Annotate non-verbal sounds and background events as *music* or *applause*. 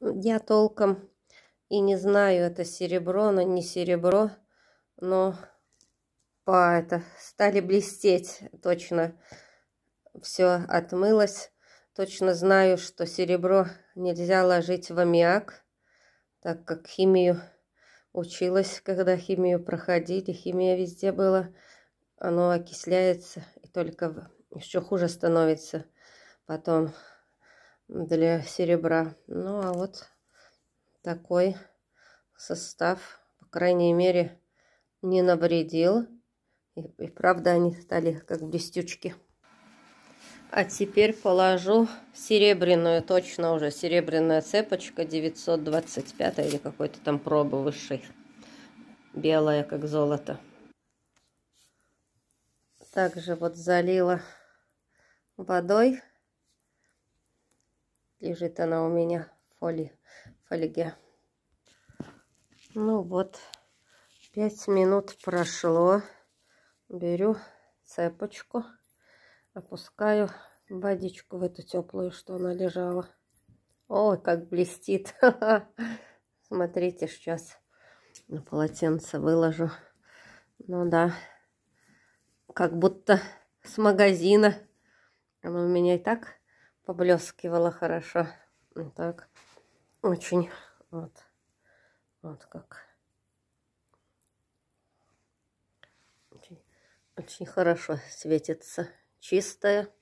Я толком и не знаю, это серебро, но не серебро, но по это стали блестеть точно. Все отмылось. Точно знаю, что серебро нельзя ложить в аммиак, так как химию училась, когда химию проходили, химия везде была. Оно окисляется и только еще хуже становится потом для серебра. Ну а вот такой состав, по крайней мере, не навредил. И, и правда они стали как блестючки. А теперь положу серебряную, точно уже серебряная цепочка 925 или какой-то там пробы высшей. Белая, как золото. Также вот залила водой. Лежит она у меня в фоли, фольге. Ну вот, пять минут прошло. беру цепочку, опускаю водичку в эту теплую, что она лежала. о как блестит. *laughs* Смотрите, сейчас на полотенце выложу. Ну да, как будто с магазина. она у меня и так поблескивала хорошо. Вот так, очень, вот, вот как. Очень, очень хорошо светится чистая.